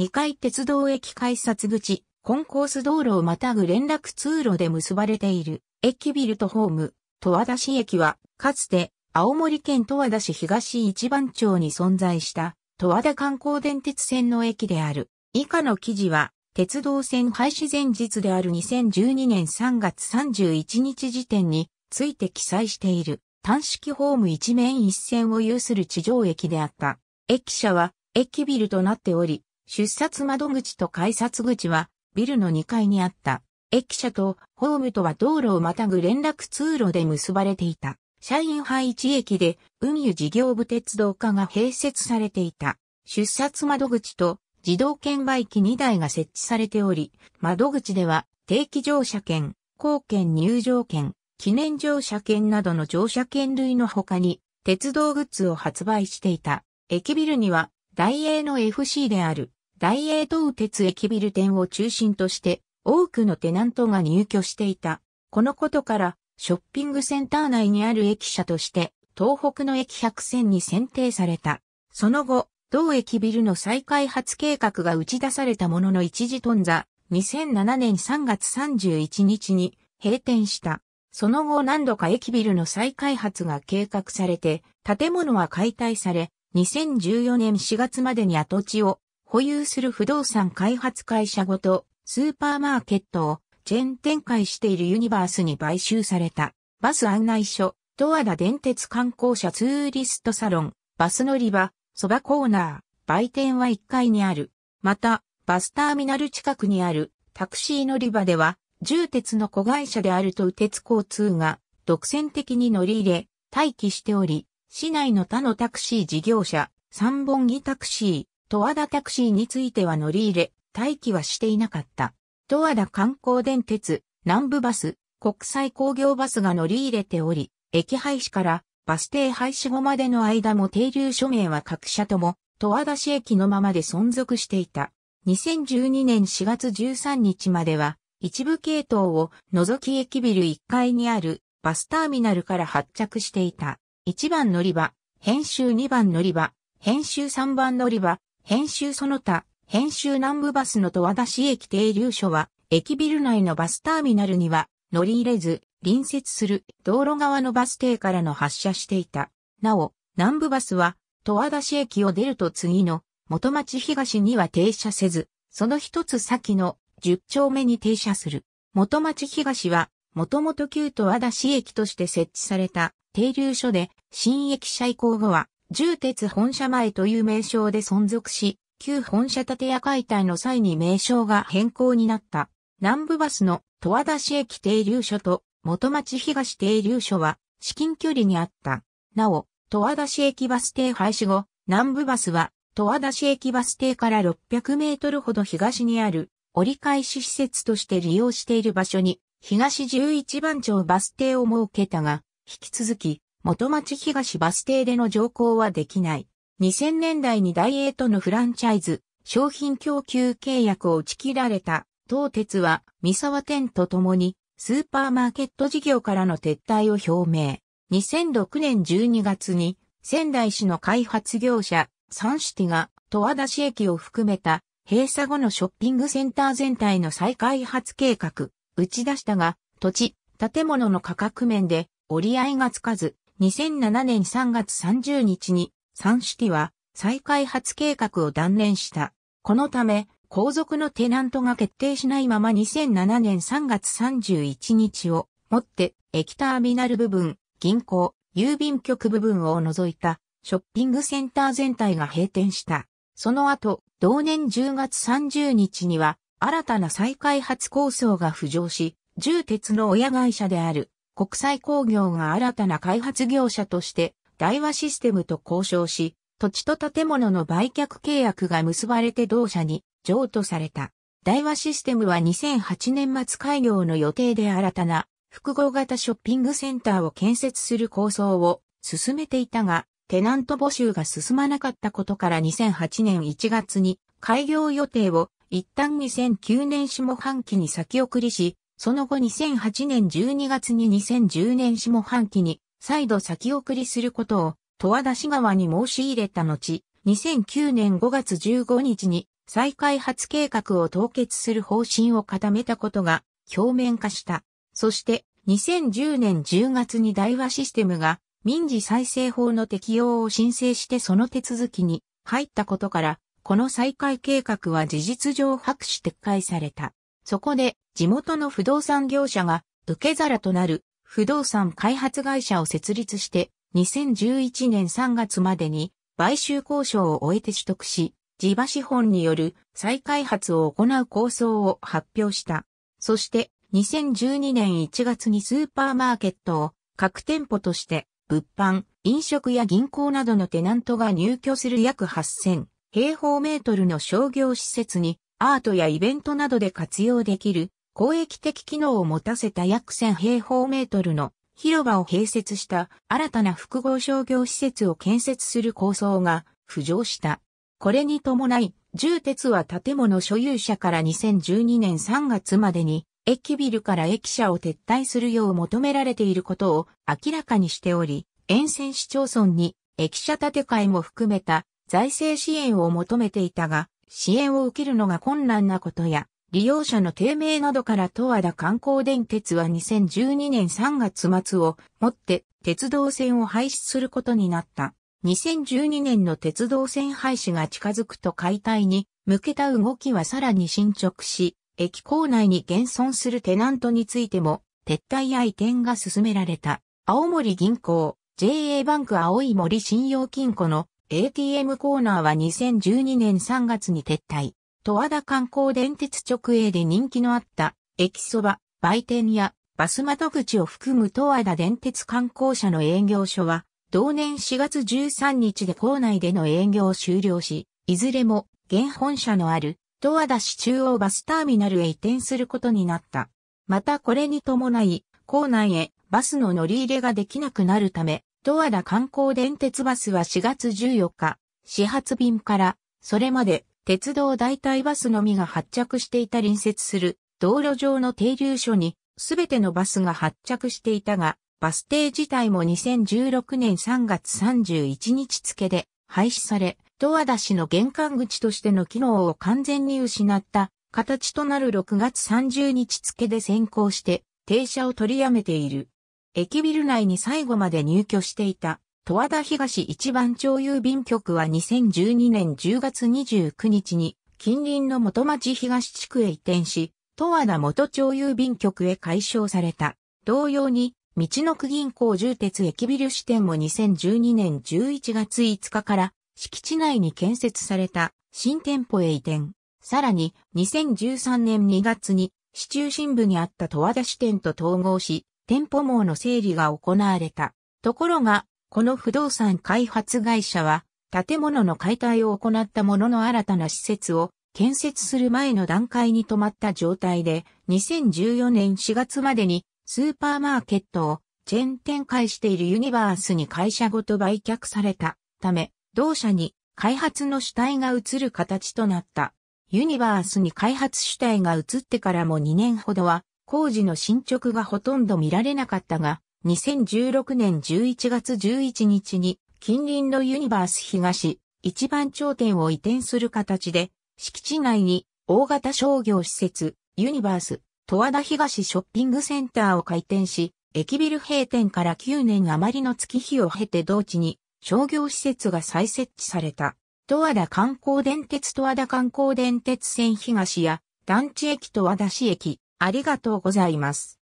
2階鉄道駅改札口、コンコース道路をまたぐ連絡通路で結ばれている、駅ビルとホーム、十和田市駅は、かつて、青森県十和田市東一番町に存在した、十和田観光電鉄線の駅である。以下の記事は、鉄道線廃止前日である2012年3月31日時点について記載している。単式ホーム一面一線を有する地上駅であった。駅舎は駅ビルとなっており、出札窓口と改札口は、ビルの2階にあった。駅舎とホームとは道路をまたぐ連絡通路で結ばれていた。社員配置駅で、運輸事業部鉄道課が併設されていた。出札窓口と自動券売機2台が設置されており、窓口では定期乗車券、公券入場券、記念乗車券などの乗車券類の他に、鉄道グッズを発売していた。駅ビルには、大英の FC である大英東鉄駅ビル店を中心として多くのテナントが入居していた。このことからショッピングセンター内にある駅舎として東北の駅百選に選定された。その後、同駅ビルの再開発計画が打ち出されたものの一時頓挫、2007年3月31日に閉店した。その後何度か駅ビルの再開発が計画されて、建物は解体され、2014年4月までに跡地を保有する不動産開発会社ごとスーパーマーケットをチェーン展開しているユニバースに買収されたバス案内所、ドアダ電鉄観光車ツーリストサロン、バス乗り場、そばコーナー、売店は1階にある。また、バスターミナル近くにあるタクシー乗り場では、重鉄の子会社であると宇鉄交通が独占的に乗り入れ、待機しており、市内の他のタクシー事業者、三本木タクシー、十和田タクシーについては乗り入れ、待機はしていなかった。十和田観光電鉄、南部バス、国際工業バスが乗り入れており、駅廃止からバス停廃止後までの間も停留署名は各社とも、十和田市駅のままで存続していた。2012年4月13日までは、一部系統を除き駅ビル1階にあるバスターミナルから発着していた。1番乗り場、編集2番乗り場、編集3番乗り場、編集その他、編集南部バスの十和田市駅停留所は、駅ビル内のバスターミナルには乗り入れず、隣接する道路側のバス停からの発車していた。なお、南部バスは、十和田市駅を出ると次の元町東には停車せず、その一つ先の10丁目に停車する。元町東は、もともと旧十和田市駅として設置された停留所で、新駅舎移行後は、重鉄本社前という名称で存続し、旧本社建屋解体の際に名称が変更になった。南部バスの十和田市駅停留所と元町東停留所は至近距離にあった。なお、十和田市駅バス停廃止後、南部バスは十和田市駅バス停から600メートルほど東にある折り返し施設として利用している場所に東11番町バス停を設けたが、引き続き元町東バス停での乗降はできない。2000年代にダイエートのフランチャイズ、商品供給契約を打ち切られた、東鉄は、三沢店と共に、スーパーマーケット事業からの撤退を表明。2006年12月に、仙台市の開発業者、サンシティが、戸和田市駅を含めた、閉鎖後のショッピングセンター全体の再開発計画、打ち出したが、土地、建物の価格面で折り合いがつかず、2007年3月30日にサンシティは再開発計画を断念した。このため、後続のテナントが決定しないまま2007年3月31日をもって駅ターミナル部分、銀行、郵便局部分を除いたショッピングセンター全体が閉店した。その後、同年10月30日には新たな再開発構想が浮上し、重鉄の親会社である国際工業が新たな開発業者として、大和システムと交渉し、土地と建物の売却契約が結ばれて同社に譲渡された。大和システムは2008年末開業の予定で新たな複合型ショッピングセンターを建設する構想を進めていたが、テナント募集が進まなかったことから2008年1月に開業予定を一旦2009年下半期に先送りし、その後2008年12月に2010年下半期に再度先送りすることを戸和田市側に申し入れた後、2009年5月15日に再開発計画を凍結する方針を固めたことが表面化した。そして2010年10月に大和システムが民事再生法の適用を申請してその手続きに入ったことから、この再開計画は事実上白紙撤回された。そこで地元の不動産業者が受け皿となる不動産開発会社を設立して2011年3月までに買収交渉を終えて取得し、地場資本による再開発を行う構想を発表した。そして2012年1月にスーパーマーケットを各店舗として物販、飲食や銀行などのテナントが入居する約8000平方メートルの商業施設にアートやイベントなどで活用できる公益的機能を持たせた約1000平方メートルの広場を併設した新たな複合商業施設を建設する構想が浮上した。これに伴い、重鉄は建物所有者から2012年3月までに駅ビルから駅舎を撤退するよう求められていることを明らかにしており、沿線市町村に駅舎建て替えも含めた財政支援を求めていたが、支援を受けるのが困難なことや、利用者の低迷などから十和田観光電鉄は2012年3月末をもって鉄道線を廃止することになった。2012年の鉄道線廃止が近づくと解体に向けた動きはさらに進捗し、駅構内に現存するテナントについても撤退や移転が進められた。青森銀行、JA バンク青い森信用金庫の ATM コーナーは2012年3月に撤退。戸和田観光電鉄直営で人気のあった駅そば、売店やバス窓口を含む戸和田電鉄観光社の営業所は、同年4月13日で校内での営業を終了し、いずれも現本社のある戸和田市中央バスターミナルへ移転することになった。またこれに伴い、校内へバスの乗り入れができなくなるため、戸和田観光電鉄バスは4月14日、始発便から、それまで鉄道代替バスのみが発着していた隣接する道路上の停留所にすべてのバスが発着していたが、バス停自体も2016年3月31日付で廃止され、ドア出しの玄関口としての機能を完全に失った形となる6月30日付で先行して停車を取りやめている。駅ビル内に最後まで入居していた十和田東一番町郵便局は2012年10月29日に近隣の元町東地区へ移転し、十和田元町郵便局へ改称された。同様に、道の区銀行重鉄駅ビル支店も2012年11月5日から敷地内に建設された新店舗へ移転。さらに、2013年2月に市中心部にあった十和田支店と統合し、店舗網の整理が行われた。ところが、この不動産開発会社は、建物の解体を行ったものの新たな施設を建設する前の段階に止まった状態で、2014年4月までにスーパーマーケットをチェーン展開しているユニバースに会社ごと売却されたため、同社に開発の主体が移る形となった。ユニバースに開発主体が移ってからも2年ほどは工事の進捗がほとんど見られなかったが、2016年11月11日に近隣のユニバース東一番頂点を移転する形で敷地内に大型商業施設ユニバース戸和田東ショッピングセンターを開店し駅ビル閉店から9年余りの月日を経て同地に商業施設が再設置された戸和田観光電鉄戸和田観光電鉄線東や団地駅と和田市駅ありがとうございます。